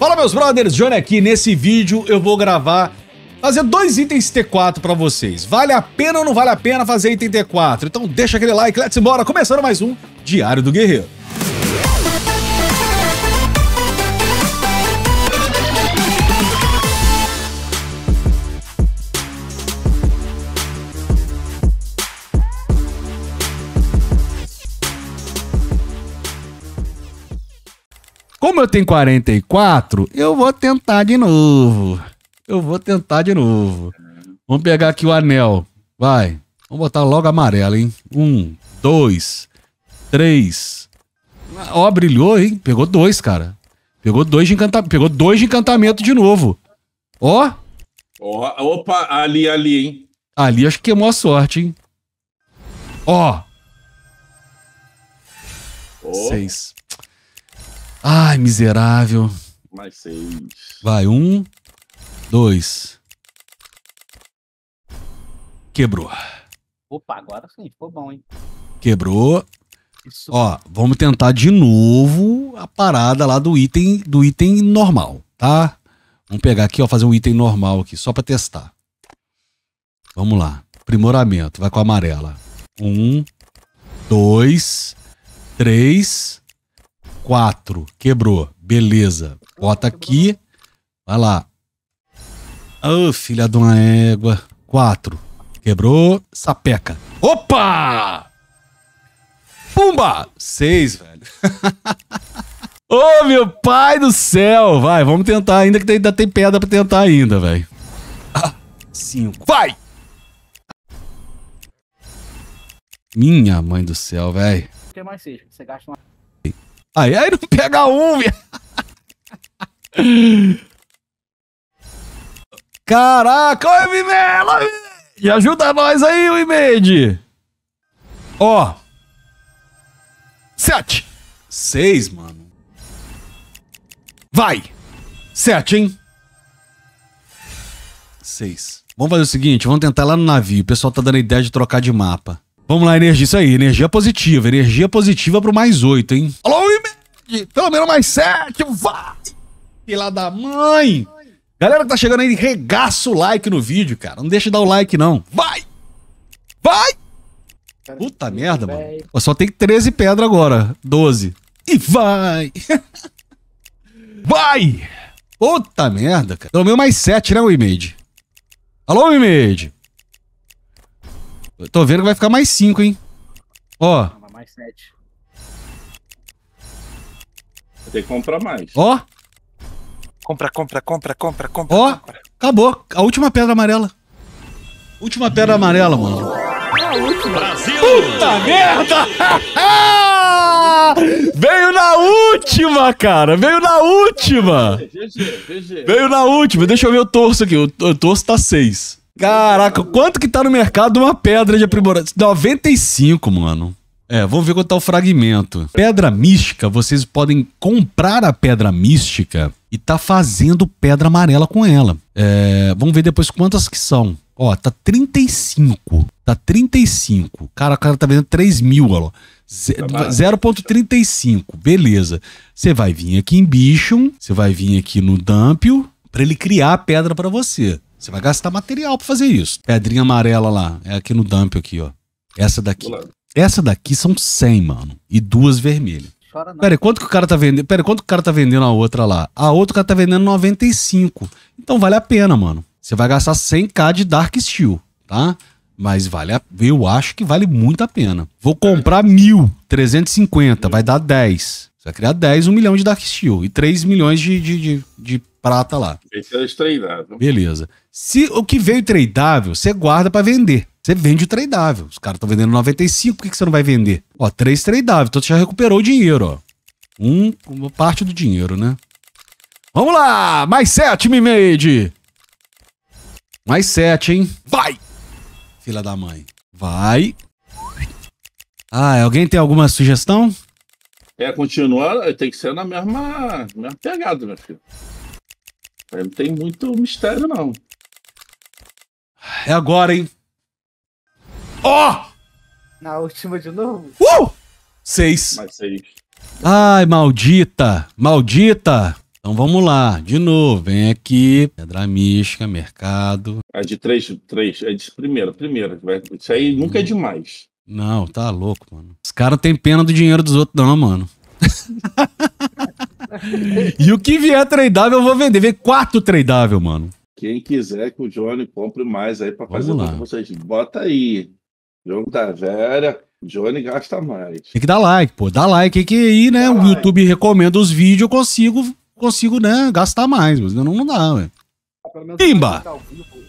Fala meus brothers, Johnny aqui. Nesse vídeo eu vou gravar, fazer dois itens T4 pra vocês. Vale a pena ou não vale a pena fazer item T4? Então deixa aquele like, let's embora. Começando mais um Diário do Guerreiro. Como eu tenho 44, eu vou tentar de novo. Eu vou tentar de novo. Vamos pegar aqui o anel. Vai. Vamos botar logo amarelo, hein? Um, dois, três. Ó, oh, brilhou, hein? Pegou dois, cara. Pegou dois de encantamento. Pegou dois de encantamento de novo. Ó. Oh. oh. Opa, ali, ali, hein? Ali acho que queimou a sorte, hein? Ó. Oh. Seis. Ai, miserável. Mais seis. Vai, um, dois. Quebrou. Opa, agora sim, ficou bom, hein? Quebrou. Isso. Ó, vamos tentar de novo a parada lá do item do item normal, tá? Vamos pegar aqui, ó, fazer um item normal aqui, só pra testar. Vamos lá. Primoramento, vai com a amarela. Um, dois, três, 4. Quebrou. Beleza. Bota aqui. Vai lá. Ô, oh, filha de uma égua. 4. Quebrou. Sapeca. Opa! Pumba! 6, velho. Ô, oh, meu pai do céu! Vai, vamos tentar ainda, que ainda tem pedra pra tentar ainda, velho. 5. Vai! Minha mãe do céu, velho. O que mais seja? Você gasta uma. Aí, aí não pega um, viado. Caraca, olha o Vimela! E ajuda nós aí, o Imade! Ó. Sete. Seis, mano. Vai! Sete, hein? Seis. Vamos fazer o seguinte, vamos tentar lá no navio. O pessoal tá dando ideia de trocar de mapa. Vamos lá, energia. Isso aí, energia positiva. Energia positiva pro mais oito, hein? Alô, Imed! Pelo menos mais sete, vai! Filha da mãe! Galera que tá chegando aí, regaça o like no vídeo, cara. Não deixa de dar o like, não. Vai! Vai! Puta merda, mano. Só tem 13 pedra agora. 12. E vai! vai! Puta merda, cara. Pelo menos mais sete né, Image? Alô, Image? tô vendo que vai ficar mais 5, hein? Ó. Não, mais 7. Vou ter que comprar mais. Ó. Compra, compra, compra, compra, compra. Ó, acabou. A última pedra amarela. Última pedra amarela, mano. A última. Brasil! Puta merda! Veio na última, cara! Veio na última! GG, GG. Veio na última. Deixa eu ver o torso aqui. O torso tá 6. Caraca, quanto que tá no mercado uma pedra de aprimoramento? 95, mano. É, vamos ver quanto tá o fragmento. Pedra mística, vocês podem comprar a pedra mística e tá fazendo pedra amarela com ela. É, vamos ver depois quantas que são. Ó, tá 35. Tá 35. Cara, o cara tá vendendo 3 mil, ó. 0.35. Tá Beleza. Você vai vir aqui em Bichon, você vai vir aqui no Dampio, para ele criar a pedra para você. Você vai gastar material para fazer isso. Pedrinha amarela lá, é aqui no dump aqui, ó. Essa daqui. Essa daqui são 100, mano. E duas vermelhas. Pera, aí, quanto que o cara tá vendendo? Pera, aí, quanto que o cara tá vendendo a outra lá? A outra o cara tá vendendo 95. Então vale a pena, mano. Você vai gastar 100k de Dark Steel, tá? Mas vale a... eu acho que vale muito a pena. Vou comprar 1.350, vai dar 10. Você vai criar 10, 1 milhão de Dark Steel e 3 milhões de, de, de, de prata lá. Esse tradável. Beleza. Se o que veio tradável, você guarda para vender. Você vende o tradável. Os caras estão vendendo 95, por que, que você não vai vender? Ó, 3 tradável, então você já recuperou o dinheiro, ó. Um, uma parte do dinheiro, né? Vamos lá! Mais 7, Mimade! Mais 7, hein? Vai! Filha da mãe. Vai. Ah, alguém tem alguma sugestão? É, continua, tem que ser na mesma, mesma pegada, meu filho. Aí não tem muito mistério, não. É agora, hein? Ó! Oh! Na última de novo? Uh! Seis. Mais seis. Ai, maldita! Maldita! Então vamos lá, de novo, vem aqui, pedra mística, mercado. É de três, três, é de primeira, primeira. Isso aí nunca é hum. demais. Não, tá louco, mano. Os caras têm pena do dinheiro dos outros, não, mano. e o que vier tradável eu vou vender. Vê quatro tradável, mano. Quem quiser que o Johnny compre mais aí pra fazer lá. vocês. Bota aí. Jogo da tá velha. Johnny gasta mais. Tem que dar like, pô. Dá like aí que aí, né? Dá o like. YouTube recomenda os vídeos, eu consigo, consigo, né, gastar mais, mas não, não dá, velho. Timba!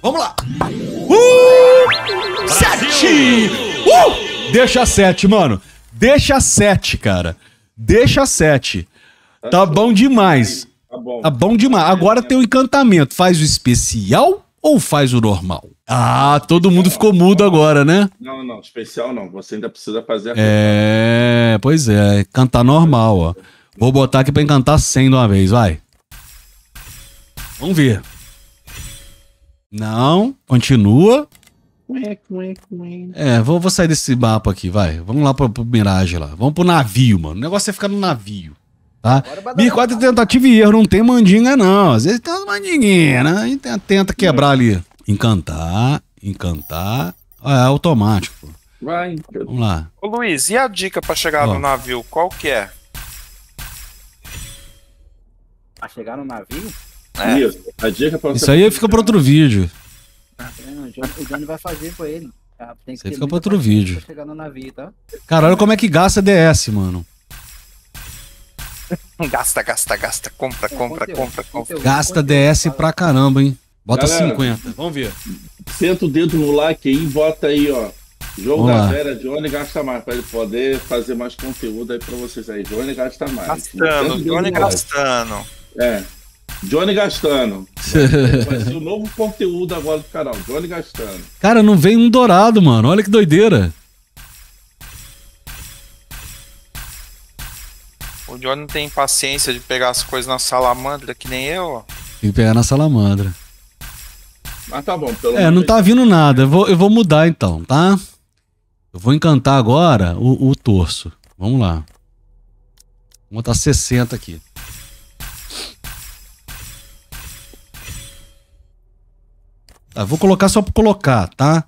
Vamos lá! Uh! uh! Sete! Uh! Deixa sete, mano! Deixa sete, cara! Deixa sete! Tá, tá bom demais! Tá, tá bom. demais. Agora tem o encantamento. Faz o especial ou faz o normal? Ah, todo mundo ficou mudo agora, né? Não, não, especial não. Você ainda precisa fazer a É, pois é, cantar normal, ó. Vou botar aqui pra encantar 100 de uma vez, vai. Vamos ver. Não, continua. É, vou, vou sair desse mapa aqui, vai. Vamos lá pro, pro Mirage lá. Vamos pro navio, mano. O negócio é ficar no navio. Tá? Bicote tentativa e erro, não tem mandinga, não. Às vezes tem umas mandinguinhas, né? A gente tenta quebrar ali. Encantar, encantar. Ah, é automático. Vai. Vamos lá. Ô Luiz, e a dica pra chegar Ó. no navio? Qual que é? Pra chegar no navio? É. Isso, a dica pra Isso aí fica para outro vídeo. Ah, o, Johnny, vai fazer com ele. Tá, tem que Isso aí fica para outro vídeo. no navio, tá? Cara, olha como é que gasta DS, mano. gasta, gasta, gasta. Compra, é, compra, conteúdo, compra, compra. Gasta DS pra caramba, hein? Bota Galera, 50. Vamos ver. Senta o dedo no like aí e bota aí, ó. Jogo Vamos da lá. Vera, Johnny gasta mais, pra ele poder fazer mais conteúdo aí pra vocês aí. Johnny gasta mais. Gastando, Johnny gastando. É. Johnny Gastano. Vai ser o novo conteúdo agora do canal, Johnny Gastano. Cara, não vem um dourado, mano. Olha que doideira. O Johnny não tem paciência de pegar as coisas na salamandra, que nem eu. Tem que pegar na salamandra. Mas tá bom, pelo É, não tá vindo nada. Eu vou, eu vou mudar então, tá? Eu vou encantar agora o, o torso. Vamos lá. Vou botar 60 aqui. Tá, vou colocar só pra colocar, tá?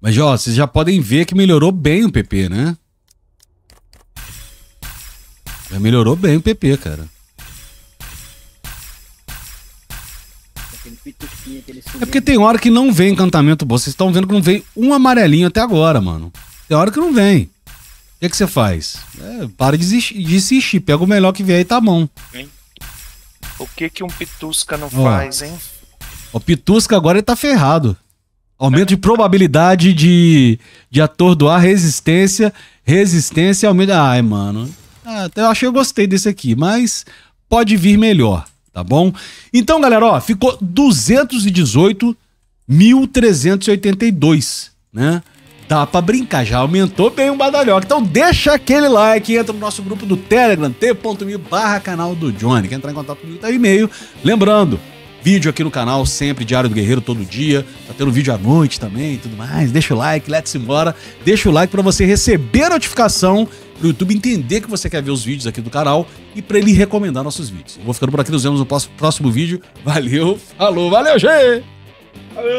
Mas, ó, vocês já podem ver que melhorou bem o PP, né? Já melhorou bem o PP, cara. É porque tem hora que não vem encantamento bom. Vocês estão vendo que não vem um amarelinho até agora, mano. Tem hora que não vem. O que, é que você faz? É, para de desistir. Pega o melhor que vier e tá bom. O que que um pitusca não faz, hein? O Pitusca agora ele tá ferrado. Aumento de probabilidade de, de atordoar resistência. Resistência aumenta. Ai, mano. Até ah, eu achei eu gostei desse aqui, mas pode vir melhor, tá bom? Então, galera, ó, ficou 218.382, né? Dá pra brincar, já aumentou bem o badalhoca. Então deixa aquele like, entra no nosso grupo do Telegram, t.me barra canal do Johnny. Quer entrar em contato comigo, tá e-mail. Lembrando, Vídeo aqui no canal sempre, Diário do Guerreiro, todo dia. Tá tendo vídeo à noite também e tudo mais. Deixa o like, let's embora. Deixa o like para você receber a notificação pro YouTube entender que você quer ver os vídeos aqui do canal e para ele recomendar nossos vídeos. Eu vou ficando por aqui, nos vemos no próximo vídeo. Valeu, falou, valeu, G! Valeu!